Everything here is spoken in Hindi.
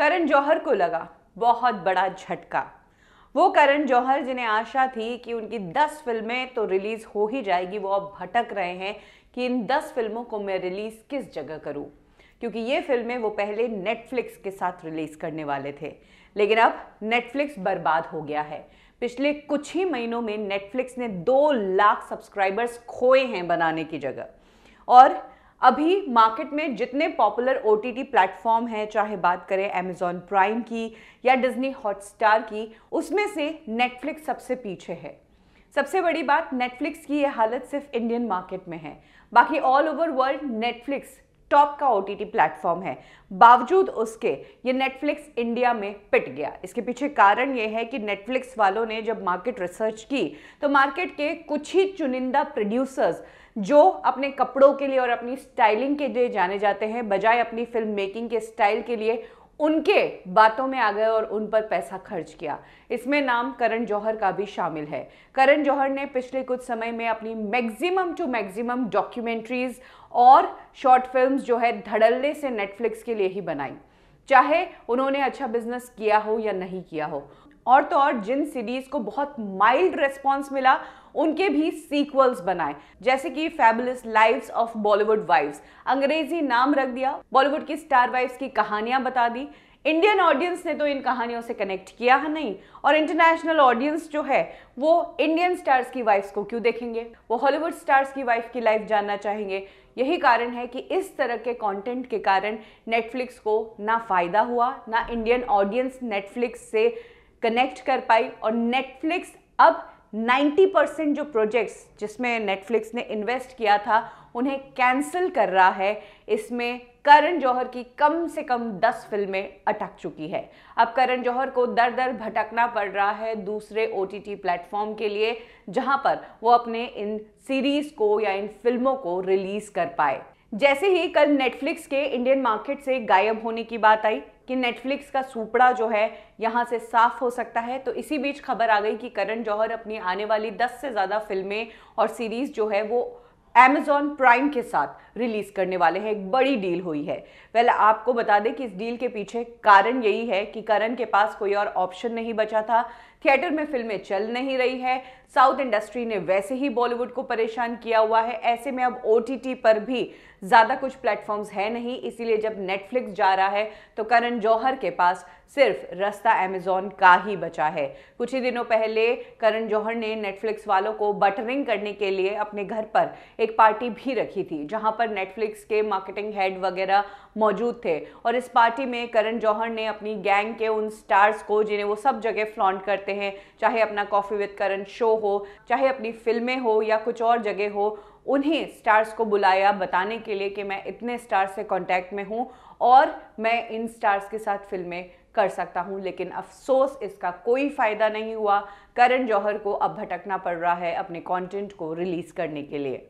करण जौहर को लगा बहुत बड़ा झटका वो करण जौहर जिन्हें आशा थी कि उनकी 10 फिल्में तो रिलीज़ हो ही जाएगी वो अब भटक रहे हैं कि इन 10 फिल्मों को मैं रिलीज़ किस जगह करूं क्योंकि ये फिल्में वो पहले नेटफ्लिक्स के साथ रिलीज़ करने वाले थे लेकिन अब नेटफ्लिक्स बर्बाद हो गया है पिछले कुछ ही महीनों में नेटफ्लिक्स ने दो लाख सब्सक्राइबर्स खोए हैं बनाने की जगह और अभी मार्केट में जितने पॉपुलर ओ टी प्लेटफॉर्म हैं चाहे बात करें अमेजॉन प्राइम की या डिज्नी हॉटस्टार की उसमें से नेटफ्लिक्स सबसे पीछे है सबसे बड़ी बात नेटफ्लिक्स की यह हालत सिर्फ इंडियन मार्केट में है बाकी all over world Netflix top का ओटीटी प्लेटफॉर्म है बावजूद उसके ये नेटफ्लिक्स इंडिया में पिट गया इसके पीछे कारण ये है कि नेटफ्लिक्स वालों ने जब मार्केट रिसर्च की तो मार्केट के कुछ ही चुनिंदा प्रोड्यूसर्स जो अपने कपड़ों के लिए और अपनी स्टाइलिंग के लिए जाने जाते हैं बजाय अपनी फिल्म मेकिंग के स्टाइल के लिए उनके बातों में आ गए और उन पर पैसा खर्च किया इसमें नाम करण जौहर का भी शामिल है करण जौहर ने पिछले कुछ समय में अपनी मैक्सिमम टू मैक्सिमम डॉक्यूमेंट्रीज और शॉर्ट फिल्म्स जो है धड़ल्ले से नेटफ्लिक्स के लिए ही बनाई चाहे उन्होंने अच्छा बिजनेस किया हो या नहीं किया हो और तो और जिन सीरीज को बहुत माइल्ड रेस्पॉन्स मिला उनके भी सीक्वल्स बनाए जैसे कि fabulous lives of Bollywood wives अंग्रेजी नाम रख दिया बॉलीवुड की स्टार वाइव्स की कहानियां बता दी इंडियन ऑडियंस ने तो इन कहानियों से कनेक्ट किया है नहीं और इंटरनेशनल ऑडियंस जो है वो इंडियन स्टार्स की वाइफ को क्यों देखेंगे वो हॉलीवुड स्टार्स की वाइफ की लाइफ जानना चाहेंगे यही कारण है कि इस तरह के कंटेंट के कारण नेटफ्लिक्स को ना फ़ायदा हुआ ना इंडियन ऑडियंस नेटफ्लिक्स से कनेक्ट कर पाई और नेटफ्लिक्स अब 90 परसेंट जो प्रोजेक्ट्स जिसमें नेटफ्लिक्स ने इन्वेस्ट किया था उन्हें कैंसिल कर रहा है इसमें करण जौहर की कम से कम 10 फिल्में अटक चुकी है अब करण जौहर को दर दर भटकना पड़ रहा है दूसरे ओ टी प्लेटफॉर्म के लिए जहां पर वो अपने इन सीरीज़ को या इन फिल्मों को रिलीज़ कर पाए जैसे ही कल नेटफ्लिक्स के इंडियन मार्केट से गायब होने की बात आई कि नेटफ्लिक्स का सुपड़ा जो है यहाँ से साफ हो सकता है तो इसी बीच खबर आ गई कि करण जौहर अपनी आने वाली 10 से ज़्यादा फिल्में और सीरीज़ जो है वो Amazon प्राइम के साथ रिलीज करने वाले हैं एक बड़ी डील हुई है वेल well, आपको बता दें कि इस डील के पीछे कारण यही है कि करण के पास कोई और ऑप्शन नहीं बचा था थिएटर में फिल्में चल नहीं रही है साउथ इंडस्ट्री ने वैसे ही बॉलीवुड को परेशान किया हुआ है ऐसे में अब ओ पर भी ज़्यादा कुछ प्लेटफॉर्म्स है नहीं इसीलिए जब नेटफ्लिक्स जा रहा है तो करण जौहर के पास सिर्फ रास्ता अमेजोन का ही बचा है कुछ ही दिनों पहले करण जौहर ने नेटफ्लिक्स वालों को बटरिंग करने के लिए अपने घर पर एक पार्टी भी रखी थी जहां पर नेटफ्लिक्स के मार्केटिंग हेड वगैरह मौजूद थे और इस पार्टी में करण जौहर ने अपनी गैंग के उन स्टार्स को जिन्हें वो सब जगह फ्लॉन्ट करते हैं चाहे अपना कॉफ़ी विद करण शो हो चाहे अपनी फिल्में हो या कुछ और जगह हो उन्हीं स्टार्स को बुलाया बताने के लिए कि मैं इतने स्टार्स से कॉन्टैक्ट में हूँ और मैं इन स्टार्स के साथ फिल्में कर सकता हूं लेकिन अफसोस इसका कोई फ़ायदा नहीं हुआ करण जौहर को अब भटकना पड़ रहा है अपने कंटेंट को रिलीज़ करने के लिए